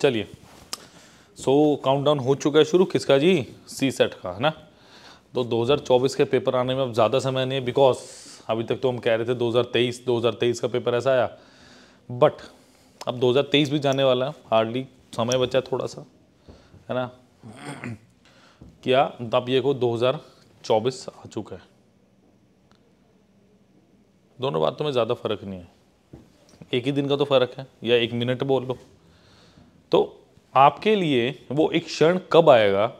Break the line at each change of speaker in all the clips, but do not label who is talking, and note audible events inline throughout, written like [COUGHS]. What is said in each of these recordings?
चलिए so count down हो चुका है शुरू किसका जी सी सेट का है ना तो 2024 के पेपर आने में अब ज़्यादा समय नहीं है बिकॉज अभी तक तो हम कह रहे थे 2023 2023 का पेपर ऐसा आया बट अब 2023 भी जाने वाला है हार्डली समय बचा थोड़ा सा है ना क्या तब ये को 2024 आ चुका है दोनों बातों में ज़्यादा फर्क नहीं है एक ही दिन का तो फ़र्क है या एक मिनट बोल लो तो आपके लिए वो एक क्षण कब आएगा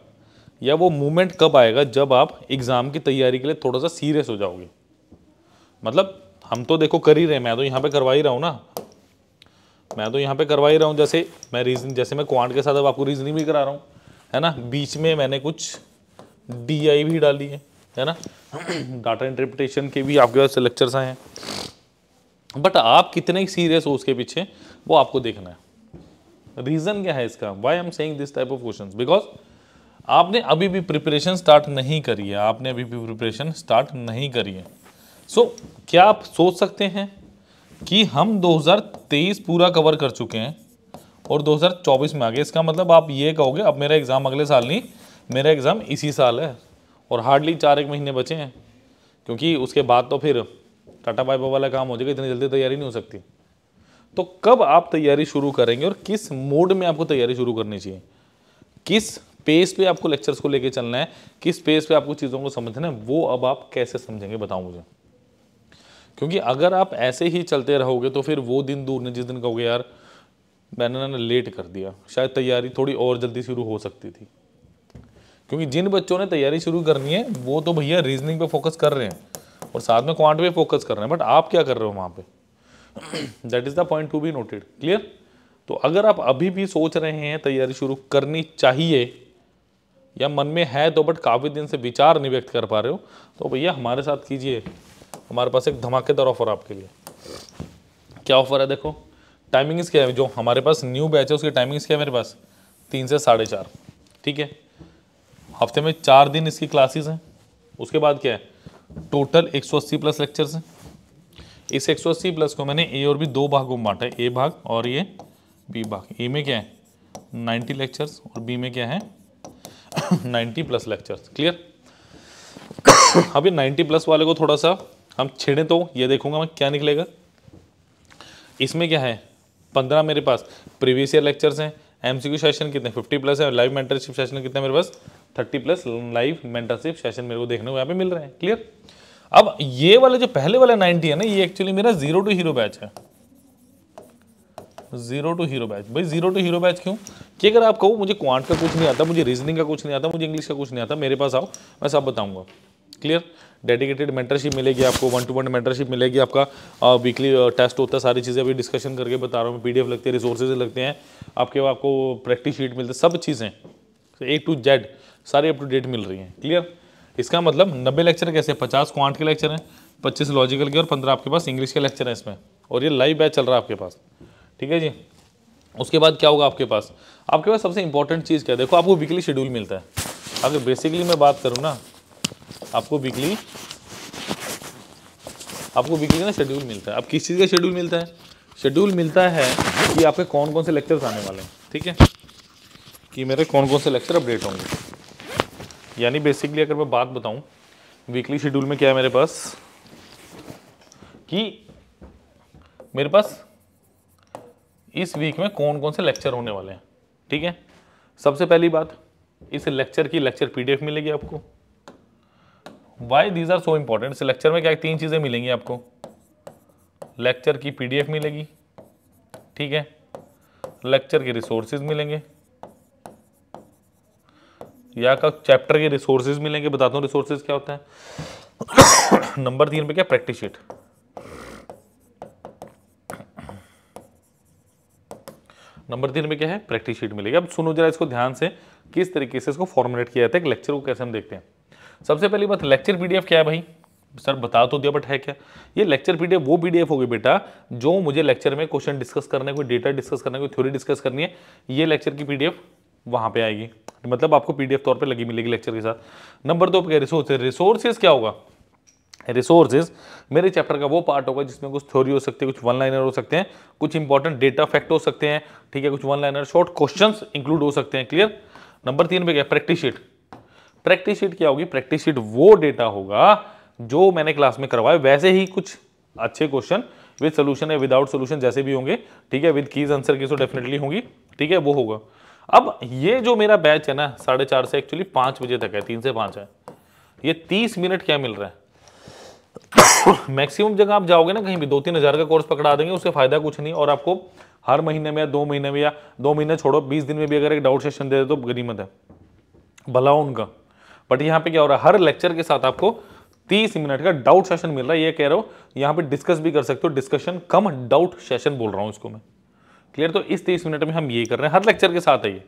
या वो मोमेंट कब आएगा जब आप एग्ज़ाम की तैयारी के लिए थोड़ा सा सीरियस हो जाओगे मतलब हम तो देखो कर ही रहे मैं तो यहाँ पे करवा ही रहा हूँ ना मैं तो यहाँ पे करवा ही रहा हूँ जैसे मैं रीजन जैसे मैं क्वांट के साथ अब आपको रीजनिंग भी करा रहा हूँ है ना बीच में मैंने कुछ डी आई भी डाली है है ना डाटा इंटरप्रिटेशन के भी आपके पास लेक्चर्स आए हैं बट आप कितने सीरियस हो उसके पीछे वो आपको देखना है रीजन क्या है इसका why am saying this type of questions because आपने अभी भी प्रिपरेशन स्टार्ट नहीं करी है आपने अभी भी प्रिपरेशन स्टार्ट नहीं करी है सो so, क्या आप सोच सकते हैं कि हम 2023 पूरा कवर कर चुके हैं और 2024 में आ गए इसका मतलब आप ये कहोगे अब मेरा एग्ज़ाम अगले साल नहीं मेरा एग्ज़ाम इसी साल है और हार्डली चार एक महीने बचे हैं क्योंकि उसके बाद तो फिर टाटा बाइबा वाला काम हो जाएगा इतनी जल्दी तैयारी नहीं हो सकती तो कब आप तैयारी शुरू करेंगे और किस मोड में आपको तैयारी शुरू करनी चाहिए किस पेस पे आपको लेक्चर्स को लेके चलना है किस पेस पे आपको चीज़ों को समझना है वो अब आप कैसे समझेंगे बताओ मुझे क्योंकि अगर आप ऐसे ही चलते रहोगे तो फिर वो दिन दूर नहीं जिस दिन कहोगे यार मैंने ना लेट कर दिया शायद तैयारी थोड़ी और जल्दी शुरू हो सकती थी क्योंकि जिन बच्चों ने तैयारी शुरू करनी है वो तो भैया रीजनिंग पे फोकस कर रहे हैं और साथ में क्वांट पे फोकस कर रहे हैं बट आप क्या कर रहे हो वहाँ पर that is the point to be noted clear तो अगर आप अभी भी सोच रहे हैं तैयारी शुरू करनी चाहिए या मन में है तो बट काफ़ी दिन से विचार नहीं व्यक्त कर पा रहे हो तो भैया हमारे साथ कीजिए हमारे पास एक धमाकेदार ऑफर आपके लिए क्या ऑफर है देखो टाइमिंग्स क्या है जो हमारे पास न्यू बैच है उसकी टाइमिंग्स क्या है मेरे पास तीन से साढ़े चार ठीक है हफ्ते में चार दिन इसकी क्लासेस हैं उसके बाद क्या है टोटल 180 प्लस लेक्चर्स हैं इस एक सौ अस्सी प्लस को मैंने ए और बी दो भागों में बांटा है ए भाग और ये बी भाग ए में क्या है नाइन्टी लेक्चर्स और बी में क्या है [COUGHS] नाइन्टी प्लस लेक्चर्स क्लियर [COUGHS] अभी नाइन्टी प्लस वाले को थोड़ा सा हम छेड़े तो ये देखूंगा मैं क्या निकलेगा इसमें क्या है पंद्रह मेरे पास प्रीवियस ईयर लेक्चर्स हैं एमसीक्यू सेशन कितने फिफ्टी प्लस है लाइव मेंटरशिप सेशन कितने मेरे पास thirty plus live mentorship session मेरे को देखने को यहाँ पे मिल रहे हैं क्लियर अब ये वाले जो पहले वाले 90 है ना ये एक्चुअली मेरा जीरो टू हीरो बैच है जीरो टू हीरो बैच भाई जीरो टू हीरो बैच क्यों कि अगर आप कहो मुझे क्वांट का कुछ नहीं आता मुझे रीजनिंग का कुछ नहीं आता मुझे इंग्लिश का कुछ नहीं आता मेरे पास आओ मैं सब बताऊंगा क्लियर डेडिकेटेड मेंटरशिप मिलेगी आपको वन टू वन मेंटरशिप मिलेगी आपका वीकली टेस्ट होता है सारी चीज़ें अभी डिस्कशन करके बता रहा हूँ पीडीएफ लगती है रिसोर्सेज लगते हैं आपके आपको प्रैक्टिस शीट मिलते सब चीज़ें ए टू जेड सारी अप टू डेट मिल रही हैं क्लियर इसका मतलब नब्बे लेक्चर कैसे पचास क्वांट के लेक्चर हैं पच्चीस लॉजिकल के और पंद्रह आपके पास इंग्लिश के लेक्चर हैं इसमें और ये लाइव बैच चल रहा है आपके पास ठीक है जी उसके बाद क्या होगा आपके पास आपके पास सबसे इंपॉर्टेंट चीज़ क्या है देखो आपको वीकली शेड्यूल मिलता है अगर बेसिकली मैं बात करूँ ना आपको वीकली आपको वीकली ना शेड्यूल मिलता है आप किस चीज़ का शेड्यूल मिलता है शेड्यूल मिलता है कि आपके कौन कौन से लेक्चर्स आने वाले हैं ठीक है कि मेरे कौन कौन से लेक्चर अपडेट होंगे यानी बेसिकली अगर मैं बात बताऊं वीकली शेड्यूल में क्या है मेरे पास कि मेरे पास इस वीक में कौन कौन से लेक्चर होने वाले हैं ठीक है सबसे पहली बात इस लेक्चर की लेक्चर पीडीएफ मिलेगी आपको why these are so important इस लेक्चर में क्या तीन चीज़ें मिलेंगी आपको लेक्चर की पीडीएफ मिलेगी ठीक है लेक्चर के रिसोर्सेज मिलेंगे या का चैप्टर के रिसोर्सेज मिलेंगे बताता हूँ रिसोर्सेज क्या होते हैं नंबर [COUGHS] तीन पे क्या प्रैक्टिस शीट नंबर तीन में क्या है प्रैक्टिस शीट मिलेगी अब सुनो जरा इसको ध्यान से किस तरीके से इसको फॉर्मुलेट किया जाता है लेक्चर को कैसे हम देखते हैं सबसे पहली बात लेक्चर पीडीएफ क्या है भाई सर बता तो दिया बट है क्या ये लेक्चर पीडीएफ वो पीडीएफ होगी बेटा जो मुझे लेक्चर में क्वेश्चन डिस्कस करने कोई डेटा डिस्कस करने कोई थ्योरी डिस्कस करनी है ये लेक्चर की पीडीएफ वहाँ पे आएगी तो मतलब आपको पीडीएफ तौर पे लगी मिलेगी लेक्चर के साथ नंबर दो पे रिसोर्सेज रिसोर्सेज क्या होगा रिसोर्सेज मेरे चैप्टर का वो पार्ट होगा जिसमें कुछ थ्योरी हो सकती है कुछ वन लाइनर हो सकते हैं कुछ इंपॉर्टेंट डेटा फैक्ट हो सकते हैं ठीक है कुछ one liner short question include हो सकते हैं क्लियर नंबर तीन पे क्या प्रैक्टिस शीट प्रैक्टिस शीट क्या होगी प्रैक्टिस शीट वो डेटा होगा जो मैंने क्लास में करवाया वैसे ही कुछ अच्छे क्वेश्चन विद सोल्यूशन या विदाउट सोल्यूशन जैसे भी होंगे ठीक है विद कीज आंसर की सो डेफिनेटली होंगी ठीक है वो होगा अब ये जो मेरा बैच है ना साढ़े चार से एक्चुअली पाँच बजे तक है तीन से पाँच है ये तीस मिनट क्या मिल रहा है मैक्सिमम [COUGHS] जगह आप जाओगे ना कहीं भी दो तीन हज़ार का कोर्स पकड़ा देंगे उससे फ़ायदा कुछ नहीं और आपको हर महीने में या दो महीने में या दो महीने छोड़ो बीस दिन में भी अगर एक डाउट सेशन दे दे तो गरीमत है भला उनका बट यहाँ पे क्या हो रहा है हर लेक्चर के साथ आपको तीस मिनट का डाउट सेशन मिल रहा है ये कह रहे हो यहाँ पे डिस्कस भी कर सकते हो डिस्कशन कम डाउट सेशन बोल रहा हूँ इसको मैं क्लियर तो इस तीस मिनट में हम ये कर रहे हैं हर लेक्चर के साथ है ये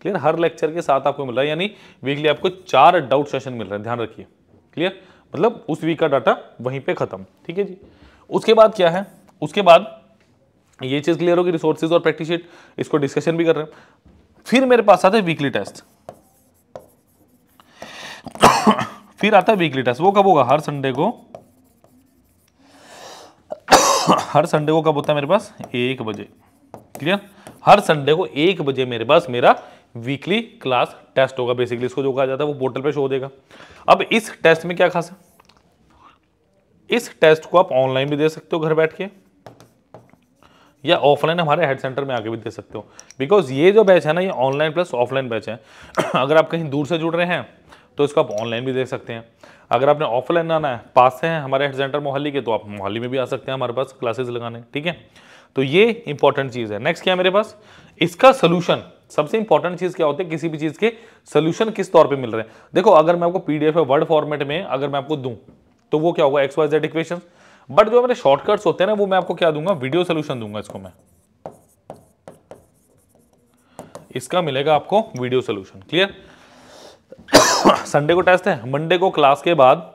क्लियर हर लेक्चर के साथ आपको मिल रहा है यानी वीकली आपको चार डाउट सेशन मिल रहे हैं ध्यान रखिए क्लियर मतलब उस वीक का डाटा वहीं पे खत्म ठीक है जी उसके बाद क्या है उसके बाद ये चीज़ क्लियर होगी रिसोर्सेज और प्रैक्टिस शीट इसको डिस्कशन भी कर रहे हैं फिर मेरे पास आता है वीकली टेस्ट फिर आता है वीकली टेस्ट वो कब होगा हर संडे को हर संडे को कब होता है मेरे पास एक बजे क्लियर हर संडे को एक बजे मेरे पास मेरा वीकली क्लास टेस्ट होगा बेसिकली इसको जो कहा जाता है वो पोर्टल पे शो देगा अब इस टेस्ट में क्या खास है इस टेस्ट को आप ऑनलाइन भी दे सकते हो घर बैठ के या ऑफलाइन हमारे हेड सेंटर में आके भी दे सकते हो बिकॉज ये जो बैच है ना ये ऑनलाइन प्लस ऑफलाइन बैच है [COUGHS] अगर आप कहीं दूर से जुड़ रहे हैं तो इसको आप ऑनलाइन भी देख सकते हैं अगर आपने ऑफलाइन आना है पास से हैं हमारे हेड सेंटर मोहाली के तो आप मोहाली में भी आ सकते हैं हमारे पास क्लासेस लगाने ठीक है तो ये इंपॉर्टेंट चीज है नेक्स्ट क्या है मेरे पास इसका सोल्यूशन सबसे इंपॉर्टेंट चीज क्या होती है किसी भी चीज के सोल्यूशन किस तौर पे मिल रहे हैं देखो अगर मैं आपको पीडीएफ वर्ड फॉर्मेट में अगर मैं आपको दू तो वो क्या होगा एक्सवाइज इक्वेशन बट जो मेरे शॉर्टकट्स होते हैं ना वो मैं आपको क्या दूंगा वीडियो सोल्यूशन दूंगा इसको मैं इसका मिलेगा आपको वीडियो सोल्यूशन क्लियर संडे को टेस्ट है मंडे को क्लास के बाद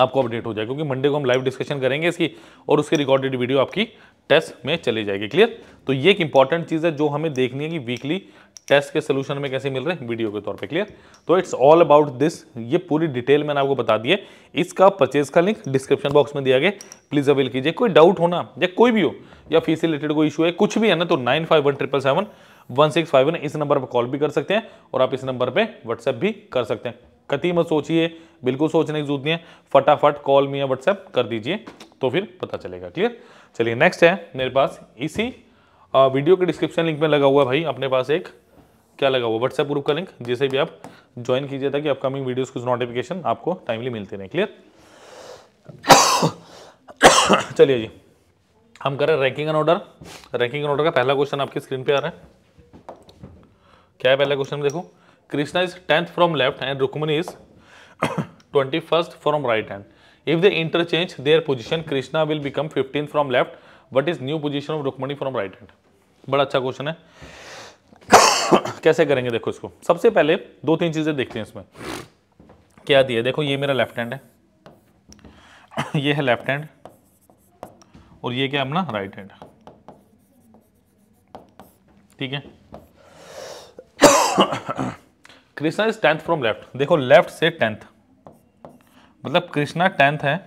आपको अपडेट हो जाएगा क्योंकि मंडे को हम लाइव डिस्कशन करेंगे इसकी और उसकी रिकॉर्डेड वीडियो आपकी टेस्ट में चली जाएगी क्लियर तो ये एक इंपॉर्टेंट चीज़ है जो हमें देखनी है कि वीकली टेस्ट के सोल्यूशन में कैसे मिल रहे हैं वीडियो के तौर पे क्लियर तो इट्स ऑल अबाउट दिस ये पूरी डिटेल मैंने आपको बता दी है इसका परचेज का लिंक डिस्क्रिप्शन बॉक्स में दिया गया प्लीज अवेल कीजिए कोई डाउट होना या कोई भी हो या फीस रिलेटेड कोई इशू है कुछ भी है ना तो nine five one triple seven one six five one इस नंबर पर कॉल भी कर सकते हैं और आप इस नंबर पर व्हाट्सएप भी कर सकते हैं कति मत सोचिए बिल्कुल सोचने की जरूरत नहीं है फटाफट कॉल में या व्हाट्सएप कर दीजिए तो फिर पता चलेगा क्लियर चलिए नेक्स्ट है मेरे पास इसी e वीडियो के डिस्क्रिप्शन लिंक में लगा हुआ है भाई अपने पास एक क्या लगा हुआ व्हाट्सएप ग्रुप का लिंक जिसे भी आप ज्वाइन कीजिए ताकि अपकमिंग वीडियोस कुछ नोटिफिकेशन आपको टाइमली मिलते रहे क्लियर [COUGHS] चलिए जी हम कर रहे हैं ranking and order ranking and order का पहला क्वेश्चन आपकी स्क्रीन पे आ रहा है क्या है पहला क्वेश्चन देखो Krishna is tenth from left and Rukmini is twenty first from right hand If they interchange their position, Krishna will become 15 from left. What is new position of Rukmani from right hand? बड़ा अच्छा question है कैसे करेंगे देखो इसको सबसे पहले दो तीन चीज़ें देखते हैं इसमें क्या दिया देखो ये मेरा लेफ्ट हैंड है [COUGHS] ये है लेफ्ट हैंड और ये क्या अपना राइट हैंड ठीक है Krishna is tenth from left देखो लेफ्ट से टेंथ मतलब कृष्णा टेंथ है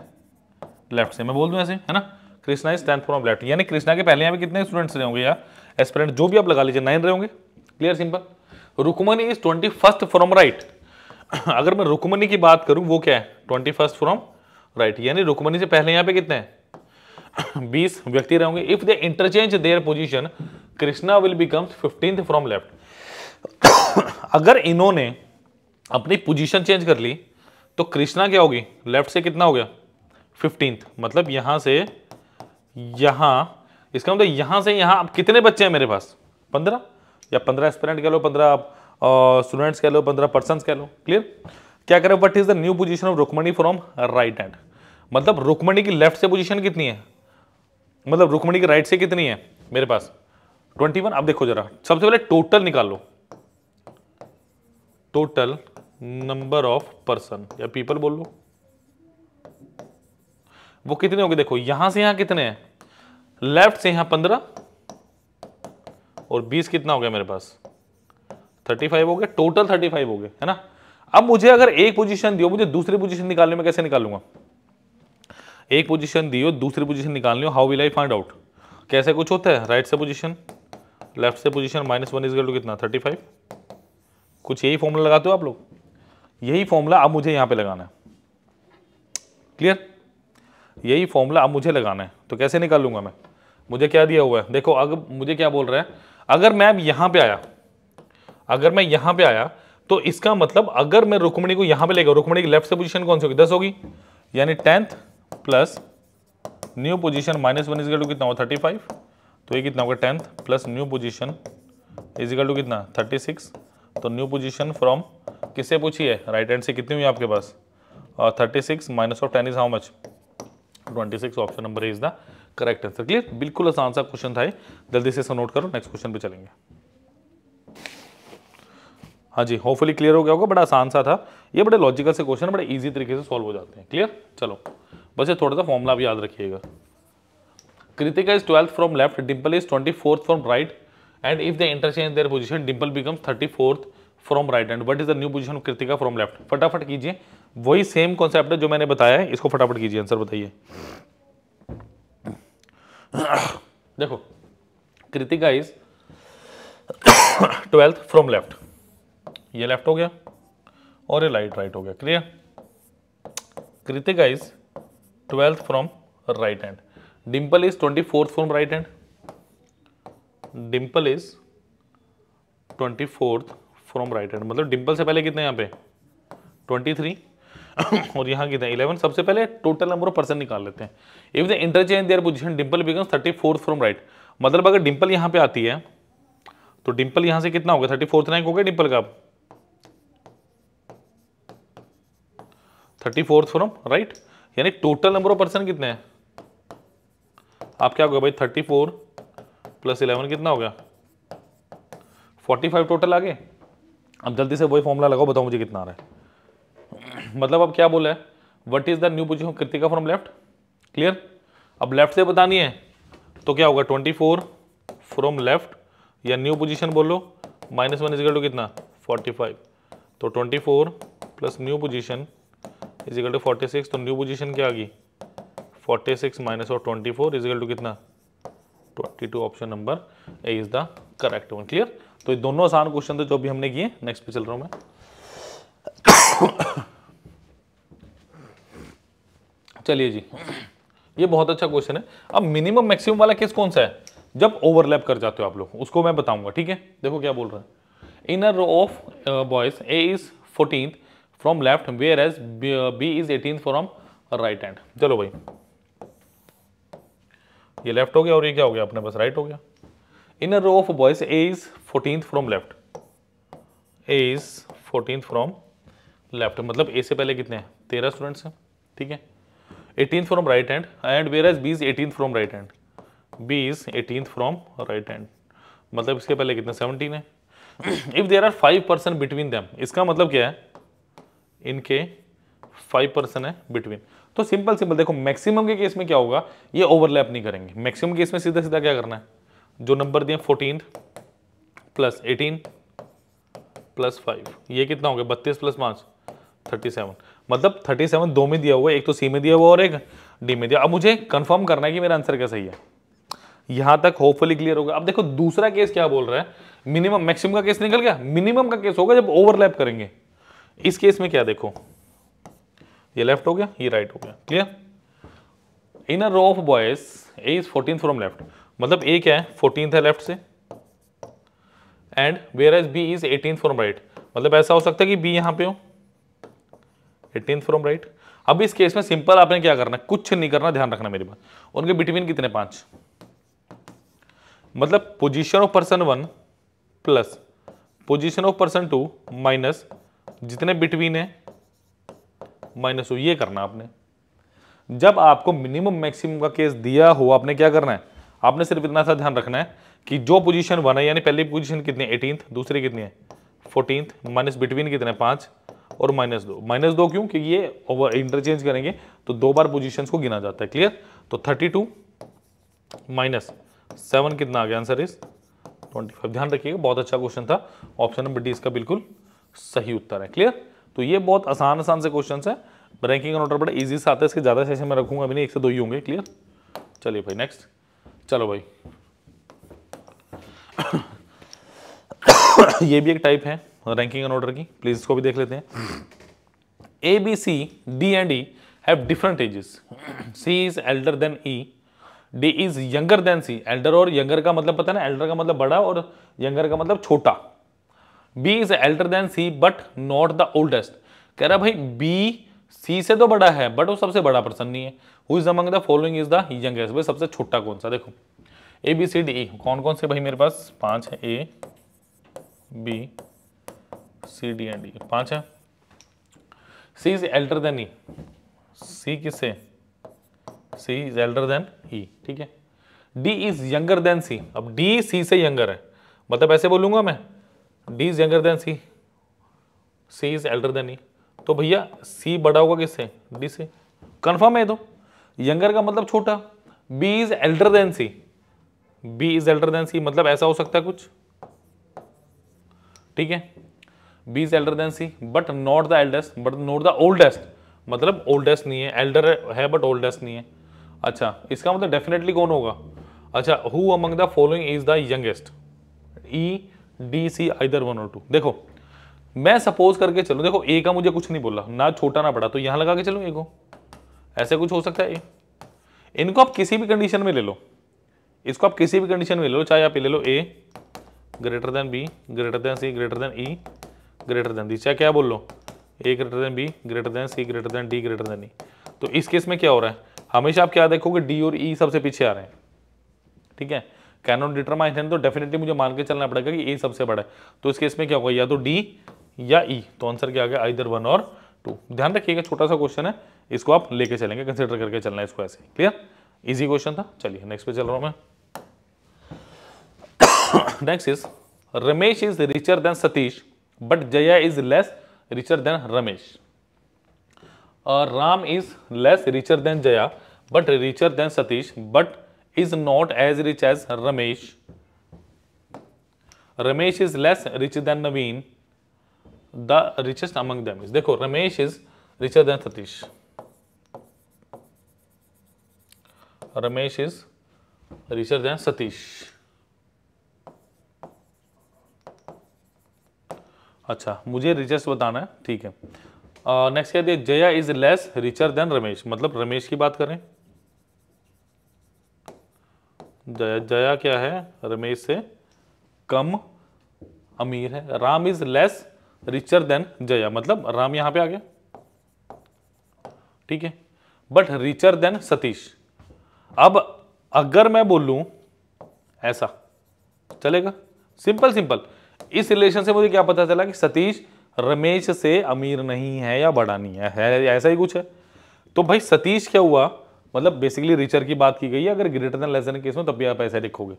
लेफ्ट से मैं बोल दूँ ऐसे है ना Krishna is tenth from left यानी कृष्णा के पहले यहाँ पे कितने स्टूडेंट्स रहे होंगे या एस्पेरेंट जो भी आप लगा लीजिए नाइन रहे होंगे clear simple Rukmini is twenty first from right अगर मैं रुकमनी की बात करूँ वो क्या है ट्वेंटी फर्स्ट फ्रॉम राइट यानी रुकमनी से पहले यहाँ पे कितने हैं [COUGHS] बीस व्यक्ति रहेंगे if they interchange their position Krishna will become fifteenth from left अगर इन्होंने अपनी पोजीशन चेंज कर ली तो कृष्णा क्या होगी लेफ्ट से कितना हो गया फिफ्टींथ मतलब यहाँ से यहाँ इसका मतलब यहाँ से यहाँ अब कितने बच्चे हैं मेरे पास पंद्रह या पंद्रह स्टूडेंट कह लो पंद्रह स्टूडेंट्स कह लो पंद्रह पर्सन कह लो क्लियर क्या करें what is the new position of Rukmini from right hand मतलब रुकमणी की लेफ्ट से पोजिशन कितनी है मतलब रुकमणी की राइट से कितनी है मेरे पास ट्वेंटी वन अब देखो जरा सबसे पहले टोटल निकाल लो टोटल नंबर ऑफ पर्सन या पीपल बोल लो वो कितने हो गए देखो यहां से यहां कितने हैं लेफ्ट से यहां पंद्रह और बीस कितना हो गया मेरे पास थर्टी फाइव हो गया टोटल थर्टी फाइव हो गए है ना अब मुझे अगर एक पोजीशन दियो मुझे दूसरी पोजीशन निकालने में कैसे निकालूंगा एक पोजीशन दियो दूसरी पोजीशन निकाल हो how will I find out कैसे कुछ होता है राइट से पोजीशन लेफ्ट से position minus one is to कितना थर्टी फाइव कुछ यही फॉर्मूला लगाते हो आप लोग यही फॉर्मूला अब मुझे यहाँ पे लगाना है क्लियर यही फॉर्मूला अब मुझे लगाना है तो कैसे निकाल लूंगा मैं मुझे क्या दिया हुआ है देखो अगर मुझे क्या बोल रहा है अगर मैं अब यहाँ पे आया अगर मैं यहाँ पे आया तो इसका मतलब अगर मैं रुकमणी को यहाँ पे लेगा रुकमणी की लेफ्ट से पोजिशन कौन सी होगी दस होगी यानी tenth plus new position minus one is equal to कितना होगा थर्टी फाइव तो ये कितना होगा tenth plus new position is equal to कितना थर्टी सिक्स तो न्यू पोजीशन फ्रॉम किससे पूछिए राइट हैंड से कितनी हुई आपके पास thirty six minus of ten is how much twenty six option number is the correct answer clear बिल्कुल आसान सा क्वेश्चन था जल्दी से इसको नोट करो नेक्स्ट क्वेश्चन पे चलेंगे हाँ जी होपफुली क्लियर हो गया होगा बड़ा आसान सा था ये बड़े लॉजिकल से क्वेश्चन बड़े इजी तरीके से सॉल्व हो जाते हैं क्लियर चलो बस ये थोड़ा सा फॉर्मुला भी याद रखिएगा Kritika is twelfth from left Dimple is twenty fourth from right and if they interchange their position dimple becomes 34th from right and what is the new position Kritika from left फटाफट कीजिए वही सेम कॉन्सेप्ट है जो मैंने बताया है इसको फटाफट कीजिए आंसर बताइए देखो Kritika is twelfth from left ये लेफ्ट हो गया और ये राइट राइट हो गया clear Kritika is twelfth from right hand Dimple is twenty fourth from right hand Dimple is twenty fourth from right hand मतलब डिम्पल से पहले कितने यहाँ पे ट्वेंटी थ्री [COUGHS] और यहाँ कितने इलेवन सबसे पहले टोटल नंबर ऑफ पर्सन निकाल लेते हैं if the interchange their position Dimple become thirty fourth from right मतलब अगर डिम्पल यहाँ पे आती है तो डिम्पल यहाँ से कितना होगा थर्टी फोर्थ रैंक हो गया डिम्पल का थर्टी फोर्थ फ्रॉम राइट यानी टोटल नंबर ऑफ पर्सन कितने हैं आप क्या हो गया भाई थर्टी फोर प्लस इलेवन कितना हो गया फोर्टी फाइव टोटल आ गए अब जल्दी से वही फॉर्मूला लगाओ बताओ मुझे कितना आ रहा है [CLEARS THROAT] मतलब अब क्या बोला है what is the new position Kritika from left clear अब लेफ्ट से बतानी है तो क्या होगा ट्वेंटी फोर फ्रॉम लेफ्ट या न्यू पोजिशन बोलो माइनस वन इजिकल टू कितना फोर्टी फाइव तो twenty four plus new position is equal to forty six तो न्यू पोजिशन क्या आ गई फोर्टी सिक्स माइनस और ट्वेंटी फोर इजिकल टू कितना twenty two option number A is the correct one clear तो ये दोनों आसान क्वेश्चन थे जो भी हमने किए नेक्स्ट पे चल रहा हूं मैं चलिए जी ये बहुत अच्छा क्वेश्चन है अब मिनिमम मैक्सिमम वाला केस कौन सा है जब ओवरलैप कर जाते हो आप लोग उसको मैं बताऊंगा ठीक है देखो क्या बोल रहे हैं in a row of boys A is fourteen from left whereas B is eighteen from right hand चलो भाई ये लेफ्ट हो गया और ये क्या हो गया अपने पास राइट हो गया in a row of boys A is fourteen from left A is fourteen from left मतलब ए से पहले कितने हैं तेरह स्टूडेंट्स हैं ठीक है eighteen from right hand and whereas B is eighteen from right hand B is eighteen from right hand मतलब इसके पहले कितने सेवनटीन है if there are five percent between them इसका मतलब क्या है इनके फाइव परसेंट है बिटवीन तो सिंपल सिंपल देखो मैक्सिमम के केस में क्या होगा ये ओवरलैप नहीं करेंगे मैक्सिमम केस में सीधा सीधा क्या करना है जो नंबर दिए fourteen plus eighteen plus five ये कितना हो गया बत्तीस प्लस पाँच थर्टी सेवन मतलब थर्टी सेवन दो में दिया हुआ है एक तो सी में दिया हुआ और एक डी में दिया अब मुझे कंफर्म करना है कि मेरा आंसर क्या सही है यहां तक होपफुली क्लियर होगा अब देखो दूसरा केस क्या बोल रहा है मिनिमम मैक्सिमम का केस निकल गया मिनिमम का केस होगा जब ओवरलैप करेंगे इस केस में क्या देखो ये लेफ्ट हो गया ये राइट हो गया clear in a row of boys A is fourteen from left मतलब ए क्या है फोर्टीन है लेफ्ट से and whereas B is eighteen from right मतलब ऐसा हो सकता है कि बी यहां पे हो एटीन फ्रॉम राइट अब इस केस में सिंपल आपने क्या करना है कुछ नहीं करना ध्यान रखना मेरी बात उनके बिटवीन कितने पांच मतलब position of person one plus position of person two minus जितने बिटवीन है माइनस टू ये करना आपने जब आपको मिनिमम मैक्सिमम का केस दिया हो आपने क्या करना है आपने सिर्फ इतना सा ध्यान रखना है कि जो पोजीशन वन है यानी पहली पोजीशन कितनी है एटीनथ दूसरी कितनी है फोर्टीनथ माइनस बिटवीन कितने पाँच और माइनस दो माइनस दो क्यों क्योंकि ये ओवर इंटरचेंज करेंगे तो दो बार पोजिशन को गिना जाता है क्लियर तो थर्टी टू माइनस सेवन कितना आ गया आंसर इज ट्वेंटी फाइव ध्यान रखिएगा बहुत अच्छा क्वेश्चन था ऑप्शन नंबर डी इसका बिल्कुल सही उत्तर है क्लियर तो ये बहुत आसान आसान से क्वेश्चन है रैंकिंग ऑर्डर बड़े ईजी से आते हैं इसके ज़्यादा सेशन में रखूंगा अभी नहीं एक से दो ही होंगे क्लियर चलिए भाई नेक्स्ट चलो भाई [COUGHS] ये भी एक टाइप है रैंकिंग एंड ऑर्डर की प्लीज इसको भी देख लेते हैं A B C D and E have different ages C is elder than E D is younger than C elder और यंगर का मतलब पता ना एल्डर का मतलब बड़ा और यंगर का मतलब छोटा B is elder than C but not the oldest कह रहा भाई बी सी से तो बड़ा है बट वो सबसे बड़ा पर्सन नहीं है who is among the following is the youngest भाई सबसे छोटा कौन सा देखो ए बी सी डी ई कौन कौन से भाई मेरे पास पांच है A B C D and E पांच है C is elder than E C किससे C is elder than E ठीक है D is younger than C अब डी सी से यंगर है मतलब ऐसे बोलूंगा मैं D is younger than C C is elder than E तो भैया सी बड़ा होगा किससे डी से कन्फर्म है तो यंगर का मतलब छोटा B is elder than C B is elder than C मतलब ऐसा हो सकता है कुछ ठीक है B is elder than C but not the eldest but not the oldest मतलब ओल्डेस्ट नहीं है एल्डर है बट ओल्डेस्ट नहीं है अच्छा इसका मतलब डेफिनेटली कौन होगा अच्छा who among the following is the youngest E D C either one और टू देखो मैं सपोज करके चलूँ देखो ए का मुझे कुछ नहीं बोला ना छोटा ना बड़ा तो यहाँ लगा के चलूँ ए को ऐसे कुछ हो सकता है ए इनको आप किसी भी कंडीशन में ले लो इसको आप किसी भी कंडीशन में ले लो चाहे आप ले लो A greater than B greater than C greater than E greater than D चाहे क्या बोल लो A greater than B greater than C greater than D greater than E तो इस केस में क्या हो रहा है हमेशा आप क्या देखोगे डी और ई e सबसे पीछे आ रहे हैं ठीक है कैन डिटरमाइन है तो डेफिनेटली मुझे मान के चलना पड़ेगा कि ए सबसे बड़ा है तो इस केस में क्या होगा या तो डी या ई e. तो आंसर क्या आ गया इधर वन और टू ध्यान रखिएगा छोटा सा क्वेश्चन है इसको आप लेके चलेंगे कंसिडर करके चलना है इसको ऐसे क्लियर इजी क्वेश्चन था चलिए नेक्स्ट पे चल रहा हूँ मैं next is Ramesh is richer than Satish but Jaya is less richer than Ramesh Ram is less richer than Jaya but richer than Satish but is not as rich as Ramesh Ramesh is less rich than Naveen the richest among them is देखो Ramesh is richer than Satish Ramesh is richer than Satish अच्छा मुझे richest बताना है ठीक है next uh, कह Jaya is less richer than Ramesh मतलब रमेश की बात करें जया जया क्या है रमेश से कम अमीर है Ram is less richer than Jaya मतलब राम यहां पे आ गया ठीक है बट रिचर देन सतीश अब अगर मैं बोलूं ऐसा चलेगा सिंपल सिंपल इस रिलेशन से मुझे क्या पता चला कि सतीश रमेश से अमीर नहीं है या बड़ा नहीं है, है ऐसा ही कुछ है तो भाई सतीश क्या हुआ मतलब बेसिकली रिचर की बात की गई है अगर greater than less than case में तब भी आप ऐसे लिखोगे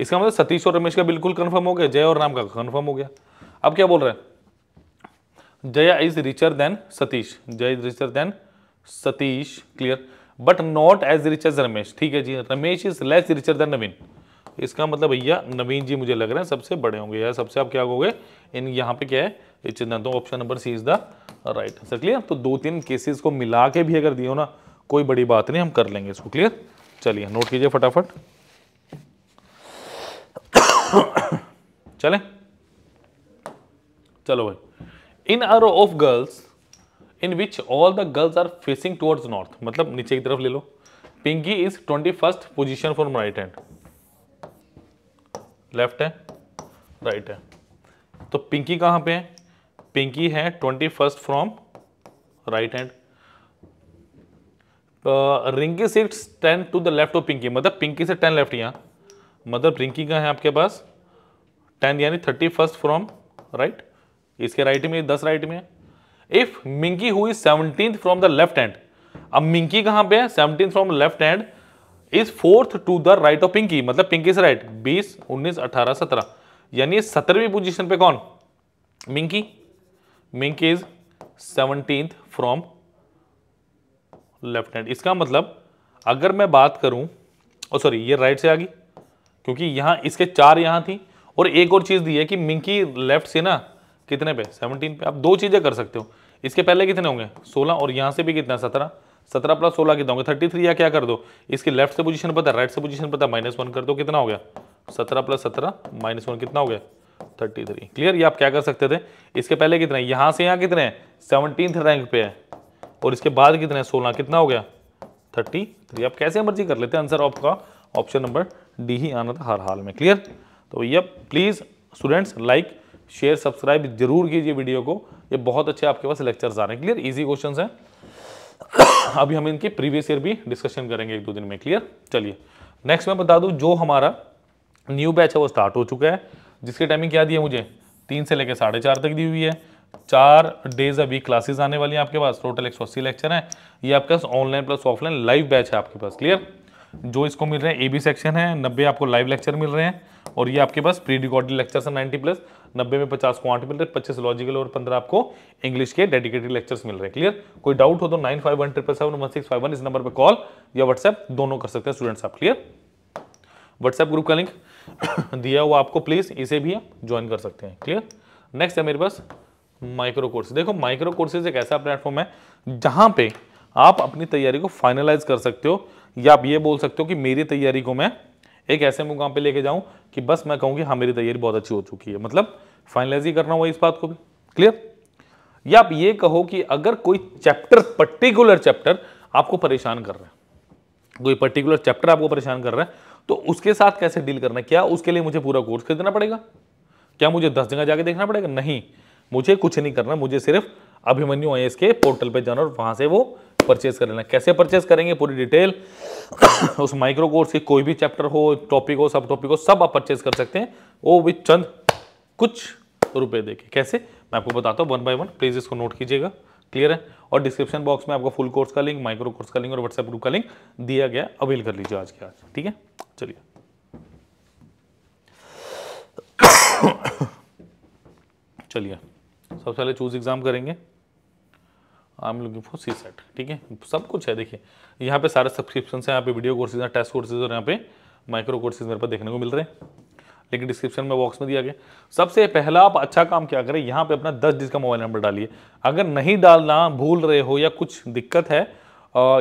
इसका मतलब सतीश और रमेश का बिल्कुल कन्फर्म हो गया जय और राम का कन्फर्म हो गया अब क्या बोल रहे हैं Jaya is richer than Satish Jay is richer than Satish clear but not as rich as Ramesh ठीक है जी Ramesh is less richer than Naveen इसका मतलब भैया नवीन जी मुझे लग रहे हैं सबसे बड़े होंगे यार सबसे आप क्या कहोगे इन यहाँ पे क्या है ये चिन्ह option number C is the right answer clear तो दो तीन केसेस को मिला के भी अगर दियो ना कोई बड़ी बात नहीं हम कर लेंगे इसको क्लियर चलिए नोट कीजिए फटाफट चलें चलो भाई in are of girls in which all the girls are facing towards north मतलब नीचे की तरफ ले लो Pinky is twenty first position from right hand left है राइट है तो पिंकी कहां पे है पिंकी है twenty first from right hand Rinky six ten to the left of Pinky मतलब पिंकी से टेन लेफ्ट यहाँ मतलब रिंकी का है आपके पास टेन यानी थर्टी फर्स्ट फ्रॉम राइट इसके राइट में दस राइट में इफ मिंकी हुई seventeen from the left hand अब मिंकी कहाँ पे है seventeen from left hand is fourth to the right of Pinky मतलब पिंकी से राइट बीस उन्नीस अठारह सत्रह यानी सत्रहवीं पोजिशन पे कौन Minky Minky is seventeen from left hand इसका मतलब अगर मैं बात करूं और सॉरी ये राइट से आ गई क्योंकि यहाँ इसके चार यहाँ थी और एक और चीज़ दी है कि मिंकी लेफ्ट से ना कितने पे सेवनटीन पे आप दो चीज़ें कर सकते हो इसके पहले कितने होंगे सोलह और यहाँ से भी कितना सत्रह सत्रह प्लस सोलह कितना होंगे थर्टी थ्री या क्या कर दो इसकी लेफ्ट से पोजीशन पता राइट से पोजीशन पता माइनस वन कर दो कितना हो गया सत्रह प्लस सत्रह माइनस वन कितना हो गया थर्टी थ्री क्लियर ये आप क्या कर सकते थे इसके पहले कितने यहाँ से यहाँ कितने सेवनटीन रैंक पे है और इसके बाद कितना है सोलह कितना हो गया थर्टी थ्री तो आप कैसे मर्जी कर लेते हैं आंसर आपका ऑप्शन नंबर डी ही आना था हर हाल में क्लियर तो भैया please students like share subscribe जरूर कीजिए वीडियो को ये बहुत अच्छे आपके पास लेक्चर्स आ रहे हैं क्लियर इजी क्वेश्चन हैं [COUGHS] अभी हम इनके प्रीवियस ईयर भी डिस्कशन करेंगे एक दो दिन में क्लियर चलिए नेक्स्ट मैं बता दूं जो हमारा न्यू बैच है वो स्टार्ट हो चुका है जिसकी टाइमिंग क्या दी है मुझे तीन से लेकर साढ़े चार तक दी हुई है चार डेज अभी क्लासेस आने वाली हैं आपके पास टोटल एक सौ अस्सी लेक्चर हैं ये आपके पास online plus offline live batch है आपके पास क्लियर जो इसको मिल रहे हैं ए बी सेक्शन है नब्बे आपको लाइव लेक्चर मिल रहे हैं और ये आपके पास प्री रिकॉर्डेड लेक्चर हैं नाइन्टी प्लस नब्बे में पचास को आठ मिल रहे हैं पच्चीस लॉजिकल और पंद्रह आपको इंग्लिश के डेडिकेटेड लेक्चर्स मिल रहे हैं क्लियर कोई डाउट हो तो nine five one triple seven one six five one इस नंबर पर कॉल या व्हाट्सएप दोनों कर सकते हैं स्टूडेंट्स आप क्लियर व्हाट्सएप ग्रुप का लिंक [COUGHS] दिया हुआ आपको प्लीज़ इसे भी आप ज्वाइन कर सकते हैं क्लियर नेक्स्ट है मेरे पास माइक्रो कोर्स देखो माइक्रो कोर्सेज एक ऐसा प्लेटफॉर्म है जहां पे आप अपनी तैयारी को फाइनलाइज कर सकते हो या आप ये बोल सकते हो कि मेरी तैयारी को मैं एक ऐसे मुकाम पे लेके जाऊं कि बस मैं कहूं कि हाँ मेरी तैयारी बहुत अच्छी हो चुकी है मतलब फाइनलाइज ही करना हुआ इस बात को भी क्लियर या आप ये कहो कि अगर कोई चैप्टर पर्टिकुलर चैप्टर आपको परेशान कर रहा है कोई पर्टिकुलर चैप्टर आपको परेशान कर रहा है तो उसके साथ कैसे डील करना है क्या उसके लिए मुझे पूरा कोर्स खरीदना पड़ेगा क्या मुझे दस जगह जाके देखना पड़ेगा नहीं मुझे कुछ नहीं करना मुझे सिर्फ अभिमन्यू आई के पोर्टल पर जाना और वहाँ से वो परचेज कर लेना कैसे परचेज करेंगे पूरी डिटेल [COUGHS] उस माइक्रो कोर्स की कोई भी चैप्टर हो टॉपिक हो सब टॉपिक हो सब आप परचेज कर सकते हैं वो भी चंद कुछ रुपए देके कैसे मैं आपको बताता हूँ वन बाय वन प्लीज़ इसको नोट कीजिएगा क्लियर है और डिस्क्रिप्शन बॉक्स में आपका फुल कोर्स का लिंक माइक्रो कोर्स का लिंक और व्हाट्सएप ग्रुप का लिंक दिया गया अवेल कर लीजिए आज के आज ठीक है चलिए [COUGHS] चलिए सबसे पहले चूज एग्जाम करेंगे I am looking for CSAT ठीक है सब कुछ है देखिए यहाँ पे सारे सब्सक्रिप्शन है यहाँ पे वीडियो कोर्सेज हैं टेस्ट कोर्सेज और यहाँ पे माइक्रो कोर्सेज मेरे पास देखने को मिल रहे हैं लेकिन डिस्क्रिप्शन में बॉक्स में दिया गया सबसे पहला आप अच्छा काम क्या करें यहाँ पे अपना दस डिज का मोबाइल नंबर डालिए अगर नहीं डालना भूल रहे हो या कुछ दिक्कत है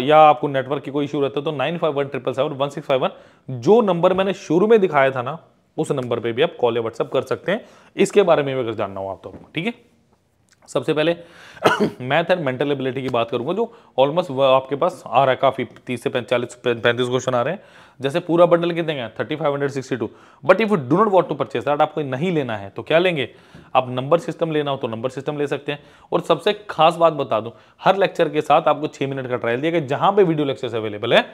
या आपको नेटवर्क की कोई इशू रहता है तो nine five one triple seven one six five one जो नंबर मैंने शुरू में दिखाया था ना उस नंबर पे भी आप कॉल या व्हाट्सअप कर सकते हैं इसके बारे में भी अगर जानना हो आप तो ठीक है सबसे पहले मैथ एंड मेंटल एबिलिटी की बात करूंगा जो ऑलमोस्ट आपके पास आ रहा है काफ़ी तीस से पैंतालीस पैंतीस क्वेश्चन आ रहे हैं जैसे पूरा बंडल कितने का thirty five hundred sixty two but if you do not want to purchase that आपको नहीं लेना है तो क्या लेंगे आप नंबर सिस्टम लेना हो तो नंबर सिस्टम ले सकते हैं और सबसे खास बात बता दूं हर लेक्चर के साथ आपको छह मिनट का ट्रायल दिया गया जहां पर वीडियो लेक्चर अवेलेबल है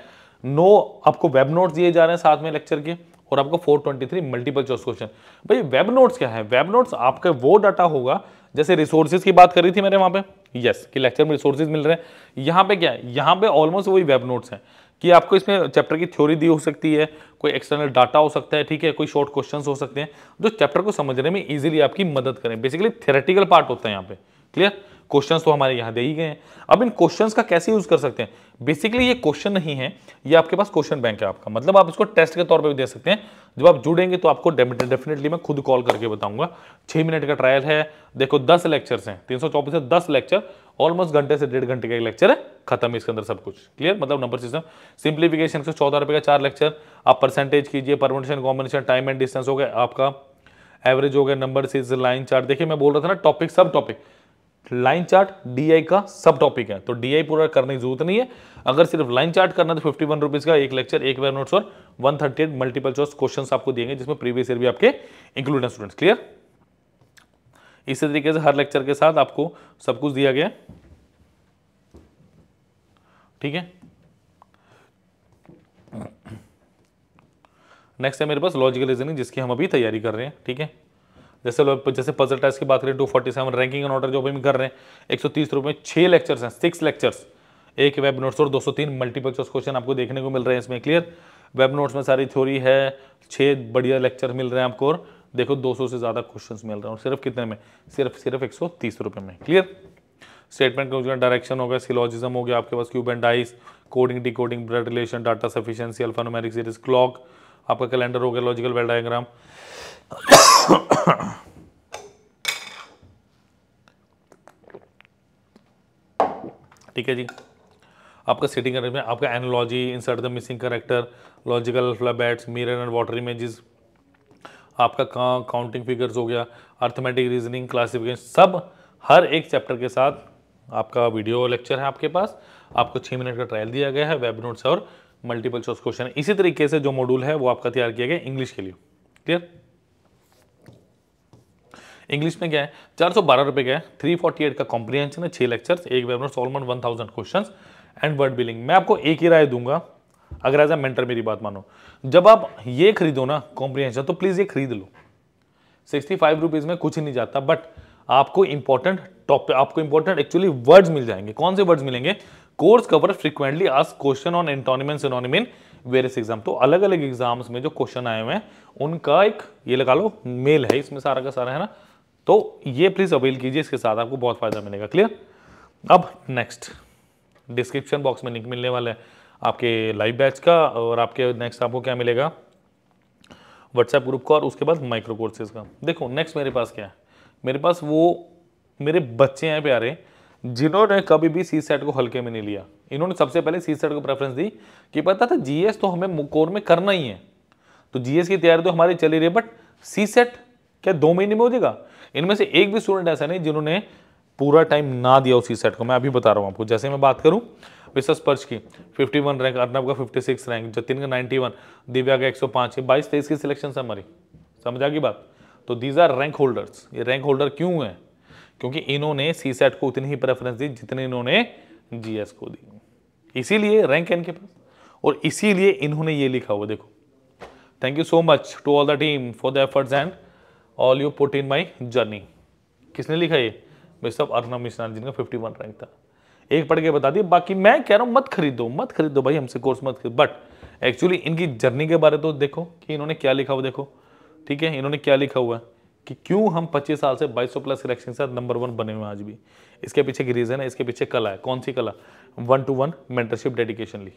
नो आपको वेब नोट्स दिए जा रहे हैं साथ में लेक्चर के और आपको 423 मल्टीपल चॉइस क्वेश्चन भाई वेब नोट्स क्या है वेब नोट्स आपका वो डाटा होगा जैसे रिसोर्सेज की बात कर रही थी मैंने वहां पे यस yes, कि लेक्चर में रिसोर्सेज मिल रहे हैं यहाँ पे क्या है यहाँ पे ऑलमोस्ट वही वेब नोट्स हैं कि आपको इसमें चैप्टर की थ्योरी दी हो सकती है कोई एक्सटर्नल डाटा हो सकता है ठीक है कोई शॉर्ट क्वेश्चंस हो सकते हैं जो चैप्टर को समझने में इजीली आपकी मदद करें बेसिकली थेरेटिकल पार्ट होता है यहाँ पे क्लियर क्वेश्चन तो हमारे यहाँ दे ही गए हैं अब इन क्वेश्चन का कैसे यूज़ कर सकते हैं बेसिकली ये क्वेश्चन नहीं है ये आपके पास क्वेश्चन बैंक है आपका मतलब आप इसको टेस्ट के तौर पर भी दे सकते हैं जब आप जुड़ेंगे तो आपको डेफिनेटली मैं खुद कॉल करके बताऊंगा छह मिनट का ट्रायल है देखो दस लेक्चर हैं तीन सौ चौबीस से दस लेक्चर ऑलमोस्ट घंटे से डेढ़ घंटे का एक लेक्चर है खत्म है इसके अंदर सब कुछ क्लियर मतलब नंबर सिस्टम सिंप्लीफिकेशन से चौदह रुपए का चार लेक्चर आप परसेंटेज कीजिए permission combination time and distance हो गया आपका एवरेज हो गया नंबर सीज लाइन चार्ट देखिए मैं बोल रहा था ना टॉपिक सब टॉपिक लाइन चार्ट डीआई का सब टॉपिक है तो डीआई पूरा करने की जरूरत नहीं है अगर सिर्फ लाइन चार्ट करना तो फिफ्टी वन रुपीज़ का एक लेक्चर एक वेब नोट्स और one thirty eight multiple choice question आपको देंगे जिसमें प्रीवियस ईयर भी आपके इंक्लूड स्टूडेंट्स क्लियर इसी तरीके से हर लेक्चर के साथ आपको सब कुछ दिया गया ठीक है नेक्स्ट है मेरे पास लॉजिकल रीजनिंग जिसकी हम अभी तैयारी कर रहे हैं ठीक है जैसे लोग जैसे पजल टेस्ट की बात करें two forty seven ranking and order जो भी हम कर रहे हैं एक सौ तीस रुपये छः लेक्चर्स हैं सिक्स लेक्चर्स एक वेब नोट्स और दो सौ तीन मल्टीपल चॉइस क्वेश्चन आपको देखने को मिल रहे हैं इसमें क्लियर वेब नोट्स में सारी थ्योरी है छः बढ़िया लेक्चर मिल रहे हैं आपको और देखो सौ से ज़्यादा क्वेश्चन मिल रहे हैं और सिर्फ कितने में सिर्फ सिर्फ एक रुपये में क्लियर स्टेटमेंट का डायरेक्शन हो गया सिलॉजिज्म हो गया आपके पास cube and dice coding decoding blood relation data sufficiency alphanumeric series clock आपका कैलेंडर हो गया लॉजिकल वेल डायग्राम [COUGHS] ठीक है जी आपका सेटिंग अरेंजमेंट आपका analogy insert the missing character logical alphabets mirror and water images आपका काउंटिंग फिगर्स हो गया अर्थमेटिक रीजनिंग क्लासिफिकेशन सब हर एक चैप्टर के साथ आपका वीडियो लेक्चर है आपके पास आपको छः मिनट का ट्रायल दिया गया है वेब नोट्स और मल्टीपल चॉइस क्वेश्चन इसी तरीके से जो मॉड्यूल है वो आपका तैयार किया गया इंग्लिश के लिए क्लियर इंग्लिश में क्या है चार सौ बारह रुपये का है थ्री फोर्टी एट का कॉम्प्रीहेंशन है छः लेक्चर एक वेबिनार सॉलमन one thousand question and word building मैं आपको एक ही राय दूंगा अगर एज ए मेंटर मेरी बात मानो जब आप ये खरीदो ना कॉम्प्रीहेंशन तो प्लीज़ ये खरीद लो सिक्सटी फाइव रुपीज़ में कुछ ही नहीं जाता बट आपको इंपॉर्टेंट टॉप आपको इंपॉर्टेंट एक्चुअली वर्ड्स मिल जाएंगे कौन से वर्ड्स मिलेंगे कोर्स कवर फ्रीक्वेंटली आज क्वेश्चन ऑन एंटोनिमेंट एंड वेरियस एग्जाम तो अलग अलग एग्जाम्स में जो क्वेश्चन आए हुए हैं उनका एक ये लगा लो मेल है इसमें सारा का सारा है ना तो ये प्लीज़ अवेल कीजिए इसके साथ आपको बहुत फ़ायदा मिलेगा क्लियर अब नेक्स्ट डिस्क्रिप्शन बॉक्स में लिंक मिलने वाला है आपके लाइव बैच का और आपके नेक्स्ट आपको क्या मिलेगा व्हाट्सएप ग्रुप का और उसके बाद माइक्रो कोर्सेज का देखो नेक्स्ट मेरे पास क्या है मेरे पास वो मेरे बच्चे हैं प्यारे जिन्होंने कभी भी सी सेट को हल्के में नहीं लिया इन्होंने सबसे पहले सी सेट को प्रेफरेंस दी कि पता था जीएस तो हमें कोर में करना ही है तो जीएस की तैयारी तो हमारी चली रही है बट सी सेट क्या दो महीने में हो जाएगा इनमें से एक भी स्टूडेंट ऐसा नहीं जिन्होंने पूरा टाइम ना दिया उसी सेट को मैं अभी बता रहा हूँ आपको जैसे मैं बात करूँ विशेष पर्च की 51 रैंक अर्नब का 56 रैंक जतिन का 91 दिव्या का 105 ये बाईस तेईस की सिलेक्शन से हमारी समझ आ गई बात तो दीज आर रैंक होल्डर्स ये रैंक होल्डर क्यों हैं क्योंकि इन्होंने सी सेट को उतनी ही प्रेफरेंस दी जितने इन्होंने जी को दी इसीलिए रैंक है इनके पास और इसीलिए इन्होंने ये लिखा हुआ देखो thank you so much to all the team for the efforts and all you put in my journey किसने लिखा ये भाई अर्नब मिश्रा जिनका फिफ्टी वन रैंक था एक पढ़ के बता दिए बाकी मैं कह रहा हूँ मत खरीदो मत खरीदो भाई हमसे कोर्स मत खरीदो बट एक्चुअली इनकी जर्नी के बारे तो देखो कि इन्होंने क्या लिखा हुआ देखो ठीक है इन्होंने क्या लिखा हुआ है कि क्यों हम 25 साल से 2200 प्लस सिलेक्शन के साथ नंबर वन बने हुए हैं आज भी इसके पीछे की रीज़न है इसके पीछे कला है कौन सी कला one to one mentorship dedication ली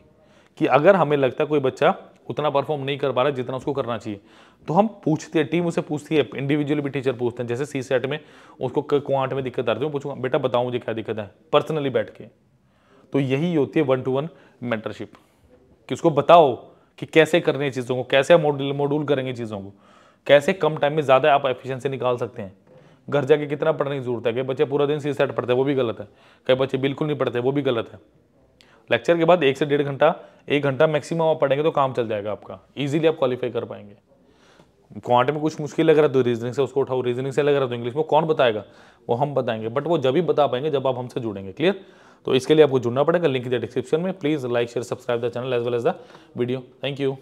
कि अगर हमें लगता है कोई बच्चा उतना परफॉर्म नहीं कर पा रहा जितना उसको करना चाहिए तो हम पूछते हैं टीम उसे पूछती है इंडिविजुअली भी टीचर पूछते हैं जैसे सी सेट में उसको क्वांट में दिक्कत आ रही है तो पूछूंगा बेटा बताओ मुझे क्या दिक्कत है पर्सनली बैठ के तो यही होती है वन टू वन मेंटरशिप कि उसको बताओ कि कैसे करने चीज़ों को कैसे मॉड्यूल मॉड्यूल करेंगे चीज़ों को कैसे कम टाइम में ज़्यादा आप एफिशिएंसी निकाल सकते हैं घर जाके कितना पढ़ने की जरूरत है कई बच्चे पूरा दिन सी सेट पढ़ते हैं वो भी गलत है कई बच्चे बिल्कुल नहीं पढ़ते वो भी गलत है लेक्चर के बाद एक से डेढ़ घंटा एक घंटा मैक्सिमम आप पढ़ेंगे तो काम चल जाएगा आपका ईजिली आप क्वालिफाई कर पाएंगे क्वांट में कुछ मुश्किल लग रहा है तो रीजनिंग से उसको उठाओ रीजनिंग से लग रहा है तो इंग्लिश में कौन बताएगा वो हम बताएंगे बट वो जब भी बता पाएंगे जब आप हमसे जुड़ेंगे क्लियर तो इसके लिए आपको जुड़ना पड़ेगा लिंक दिया डिस्क्रिप्शन में please like share subscribe the channel as well as the video thank you